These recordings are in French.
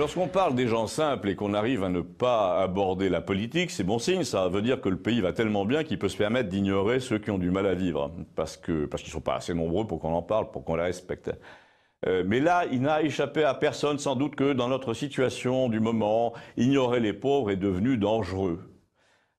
Lorsqu'on parle des gens simples et qu'on arrive à ne pas aborder la politique, c'est bon signe. Ça veut dire que le pays va tellement bien qu'il peut se permettre d'ignorer ceux qui ont du mal à vivre. Parce qu'ils parce ne sont pas assez nombreux pour qu'on en parle, pour qu'on les respecte. Euh, mais là, il n'a échappé à personne, sans doute que dans notre situation du moment, ignorer les pauvres est devenu dangereux.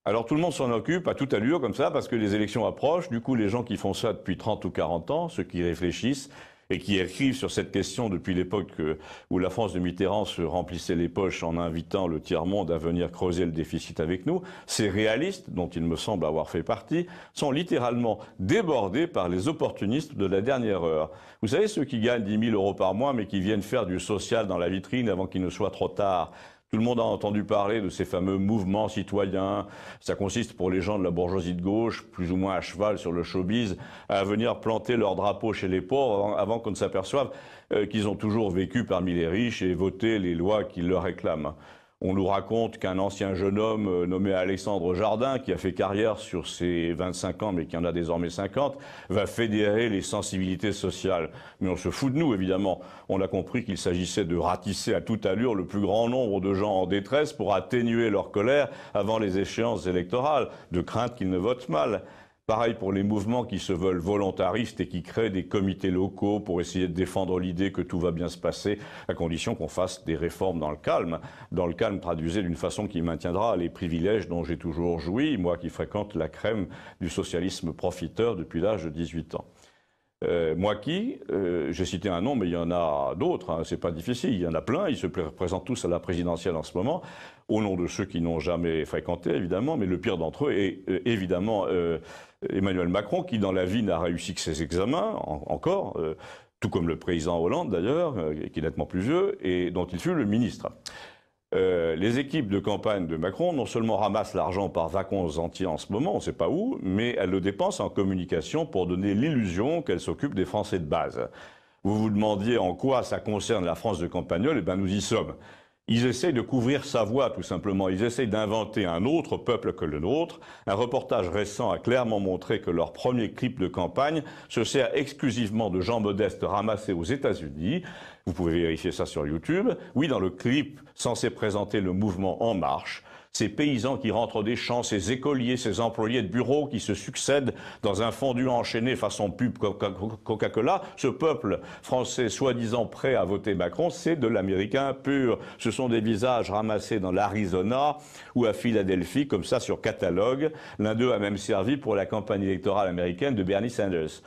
Alors tout le monde s'en occupe à toute allure comme ça, parce que les élections approchent. Du coup, les gens qui font ça depuis 30 ou 40 ans, ceux qui réfléchissent, et qui écrivent sur cette question depuis l'époque euh, où la France de Mitterrand se remplissait les poches en invitant le tiers-monde à venir creuser le déficit avec nous, ces réalistes, dont il me semble avoir fait partie, sont littéralement débordés par les opportunistes de la dernière heure. Vous savez, ceux qui gagnent 10 000 euros par mois, mais qui viennent faire du social dans la vitrine avant qu'il ne soit trop tard. Tout le monde a entendu parler de ces fameux mouvements citoyens. Ça consiste pour les gens de la bourgeoisie de gauche, plus ou moins à cheval sur le showbiz, à venir planter leur drapeau chez les pauvres avant, qu'on ne s'aperçoive euh, qu'ils ont toujours vécu parmi les riches et voté les lois qu'ils leur réclament. On nous raconte qu'un ancien jeune homme euh, nommé Alexandre Jardin, qui a fait carrière sur ses 25 ans, mais qui en a désormais 50, va fédérer les sensibilités sociales. Mais on se fout de nous, évidemment. On a compris qu'il s'agissait de ratisser à toute allure le plus grand nombre de gens en détresse pour atténuer leur colère avant les échéances électorales, de crainte qu'ils ne votent mal. Pareil pour les mouvements qui se veulent volontaristes et qui créent des comités locaux pour essayer de défendre l'idée que tout va bien se passer, à condition qu'on fasse des réformes dans le calme. Dans le calme, traduisé d'une façon qui maintiendra les privilèges dont j'ai toujours joui, moi qui fréquente la crème du socialisme profiteur depuis l'âge de 18 ans. Euh, moi qui, euh, j'ai cité un nom, mais il y en a d'autres, hein, c'est pas difficile, il y en a plein, ils se présentent tous à la présidentielle en ce moment, au nom de ceux qui n'ont jamais fréquenté, évidemment, mais le pire d'entre eux est euh, évidemment Emmanuel Macron, qui dans la vie n'a réussi que ses examens, encore, tout comme le président Hollande d'ailleurs, qui est nettement plus vieux, et dont il fut le ministre. Euh, les équipes de campagne de Macron non seulement ramassent l'argent par vacances entières en ce moment, on ne sait pas où, mais elles le dépensent en communication pour donner l'illusion qu'elles s'occupent des Français de base. Vous vous demandiez en quoi ça concerne la France de Campagnol, et eh bien nous y sommes. Ils essayent de couvrir sa voix, tout simplement. Ils essayent d'inventer un autre peuple que le nôtre. Un reportage récent a clairement montré que leur premier clip de campagne se sert exclusivement de gens modestes ramassés aux États-Unis. Vous pouvez vérifier ça sur YouTube. Oui, dans le clip censé présenter le mouvement En Marche, ces paysans qui rentrent des champs, ces écoliers, ces employés de bureau qui se succèdent dans un fondu enchaîné façon pub Coca-Cola, ce peuple français soi-disant prêt à voter Macron, c'est de l'américain pur. Ce sont des visages ramassés dans l'Arizona ou à Philadelphie, comme ça sur catalogue. L'un d'eux a même servi pour la campagne électorale américaine de Bernie Sanders.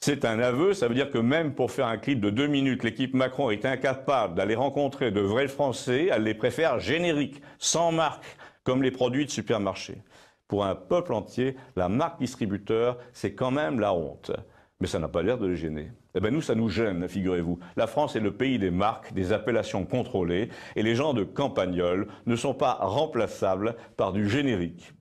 C'est un aveu, ça veut dire que même pour faire un clip de deux minutes, l'équipe Macron est incapable d'aller rencontrer de vrais Français, elle les préfère génériques, sans marque, comme les produits de supermarché. Pour un peuple entier, la marque distributeur, c'est quand même la honte. Mais ça n'a pas l'air de les gêner. Eh bien nous, ça nous gêne, figurez-vous. La France est le pays des marques, des appellations contrôlées, et les gens de campagnol ne sont pas remplaçables par du générique.